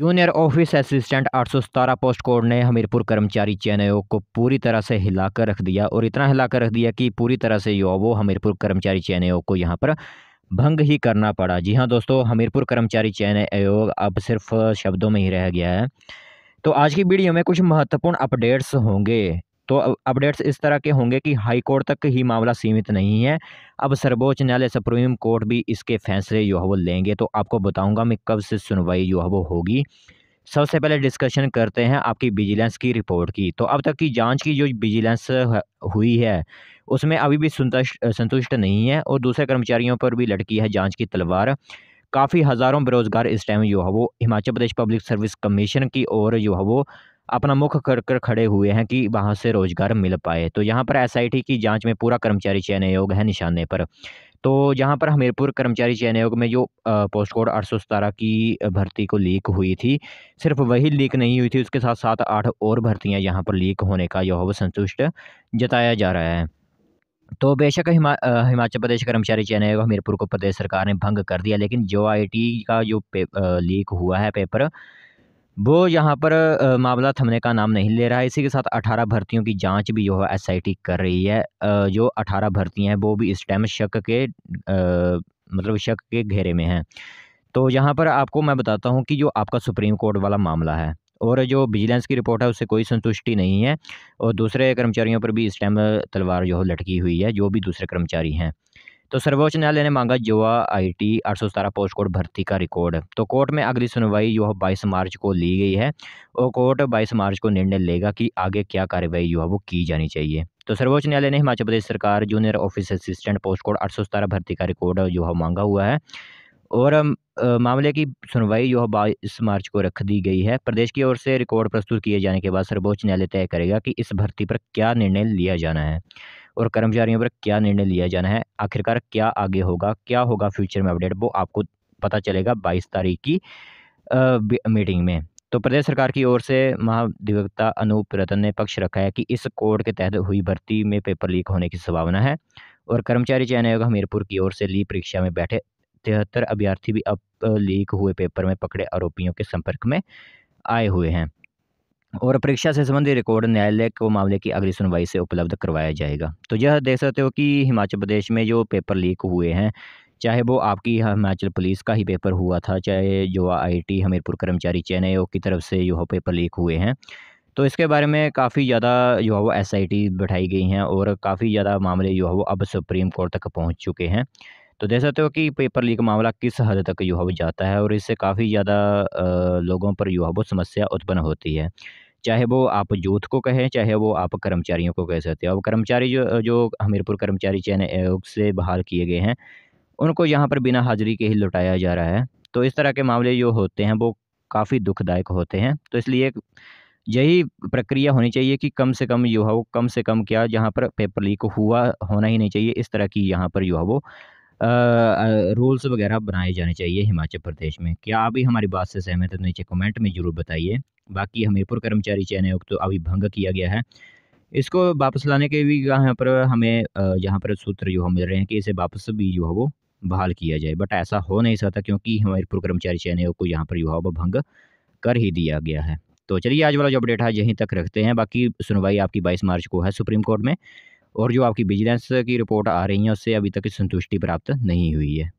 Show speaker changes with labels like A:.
A: junior office assistant आठ सौ सतारह पोस्ट कोड ने हमीरपुर कर्मचारी चयन आयोग को पूरी तरह से हिलाकर रख दिया और इतना हिलाकर रख दिया कि पूरी तरह से युवा वो हमीरपुर कर्मचारी चयन आयोग को यहाँ पर भंग ही करना पड़ा जी हाँ दोस्तों हमीरपुर कर्मचारी चयन आयोग अब सिर्फ शब्दों में ही रह गया है तो आज की वीडियो में कुछ महत्वपूर्ण अपडेट्स होंगे तो अपडेट्स इस तरह के होंगे कि हाई कोर्ट तक ही मामला सीमित नहीं है अब सर्वोच्च न्यायालय सुप्रीम कोर्ट भी इसके फैसले जो है वो लेंगे तो आपको बताऊंगा मैं कब से सुनवाई जो है वो होगी सबसे पहले डिस्कशन करते हैं आपकी विजिलेंस की रिपोर्ट की तो अब तक की जांच की जो विजिलेंस हुई है उसमें अभी भी संतुष्ट संतुष्ट नहीं है और दूसरे कर्मचारियों पर भी लटकी है जाँच की तलवार काफ़ी हज़ारों बेरोज़गार इस टाइम जो है वो Himachal Pradesh public service commission की ओर जो है वो अपना मुख कर कर खड़े हुए हैं कि वहाँ से रोज़गार मिल पाए तो यहाँ पर एसआईटी की जांच में पूरा कर्मचारी चयन आयोग है निशाने पर तो यहाँ पर हमीरपुर कर्मचारी चयन आयोग में जो पोस्ट कोड आठ सौ सतारह की भर्ती को लीक हुई थी सिर्फ वही लीक नहीं हुई थी उसके साथ साथ आठ और भर्तियाँ यहाँ पर लीक होने का यह संतुष्ट जताया जा रहा है तो बेशक हिमा हिमाचल प्रदेश कर्मचारी चयन आयोग हमीरपुर को प्रदेश सरकार ने भंग कर दिया लेकिन जो आईटी का जो लीक हुआ है पेपर वो यहाँ पर मामला थमने का नाम नहीं ले रहा है इसी के साथ 18 भर्तियों की जांच भी जो है एस कर रही है जो 18 भर्ती हैं वो भी इस टाइम शक के आ, मतलब शक के घेरे में हैं तो यहाँ पर आपको मैं बताता हूँ कि जो आपका सुप्रीम कोर्ट वाला मामला है और जो विजिलेंस की रिपोर्ट है उससे कोई संतुष्टि नहीं है और दूसरे कर्मचारियों पर भी इस टाइम तलवार जो है लटकी हुई है जो भी दूसरे कर्मचारी हैं तो सर्वोच्च न्यायालय ने मांगा युवा आई आठ पोस्ट कोड भर्ती का रिकॉर्ड तो कोर्ट में अगली सुनवाई जो बाईस मार्च को ली गई है और कोर्ट बाईस मार्च को निर्णय लेगा कि आगे क्या कार्रवाई जो है वो की जानी चाहिए तो सर्वोच्च न्यायालय ने हिमाचल प्रदेश सरकार junior office assistant post code आठ भर्ती का रिकॉर्ड जो है मांगा हुआ है और मामले की सुनवाई जो है बाईस मार्च को रख दी गई है प्रदेश की ओर से रिकॉर्ड प्रस्तुत किए जाने के बाद सर्वोच्च न्यायालय तय करेगा कि इस भर्ती पर क्या निर्णय लिया जाना है और कर्मचारियों पर क्या निर्णय लिया जाना है आखिरकार क्या आगे होगा क्या होगा फ्यूचर में अपडेट वो आपको पता चलेगा बाईस तारीख की मीटिंग में तो प्रदेश सरकार की ओर से महाधिवक्ता अनूप रतन ने पक्ष रखा है कि इस कोड के तहत हुई भर्ती में पेपर लीक होने की संभावना है और कर्मचारी चयन आयोग हमीरपुर की ओर से ली परीक्षा में बैठे तिहत्तर अभ्यर्थी भी अब लीक हुए पेपर में पकड़े आरोपियों के संपर्क में आए हुए हैं और परीक्षा से संबंधित रिकॉर्ड न्यायालय को मामले की अगली सुनवाई से उपलब्ध करवाया जाएगा तो यह देख सकते हो कि हिमाचल प्रदेश में जो पेपर लीक हुए हैं चाहे वो आपकी हिमाचल पुलिस का ही पेपर हुआ था चाहे जो आईटी हमीरपुर कर्मचारी चयन आयोग की तरफ से जो पेपर लीक हुए हैं तो इसके बारे में काफ़ी ज़्यादा जो है वो एस बैठाई गई हैं और काफ़ी ज़्यादा मामले जो है वो अब सुप्रीम कोर्ट तक पहुँच चुके हैं तो देख सकते हो कि पेपर लीक मामला किस हद तक जो है वो जाता है और इससे काफ़ी ज़्यादा लोगों पर जो है वो समस्या उत्पन्न होती है चाहे वो आप यूथ को कहें चाहे वो आप कर्मचारियों को कह सकते हो अब कर्मचारी जो जो हमीरपुर कर्मचारी चयन आयोग से बहाल किए गए हैं उनको यहाँ पर बिना हाजिरी के ही लौटाया जा रहा है तो इस तरह के मामले जो होते हैं वो काफ़ी दुखदायक होते हैं तो इसलिए यही प्रक्रिया होनी चाहिए कि कम से कम युवाओं कम से कम क्या जहाँ पर पेपर लीक हुआ होना ही नहीं चाहिए इस तरह की यहाँ पर युवाओं रूल्स वगैरह बनाए जाने चाहिए हिमाचल प्रदेश में क्या आप भी हमारी बात से सहमत है तो नीचे कमेंट में ज़रूर बताइए बाकी हमीरपुर कर्मचारी चयन आयोग तो अभी भंग किया गया है इसको वापस लाने के भी यहाँ पर हमें यहाँ पर सूत्र जो मिल रहे हैं कि इसे वापस भी जो है वो बहाल किया जाए बट ऐसा हो नहीं सकता क्योंकि हमीरपुर कर्मचारी चयन आयोग को यहाँ पर जो है वो भंग कर ही दिया गया है तो चलिए आज वाला जो अपडेट है यहीं तक रखते हैं बाकी सुनवाई आपकी बाईस मार्च को है सुप्रीम कोर्ट में और जो आपकी विजिलेंस की रिपोर्ट आ रही है उससे अभी तक संतुष्टि प्राप्त नहीं हुई है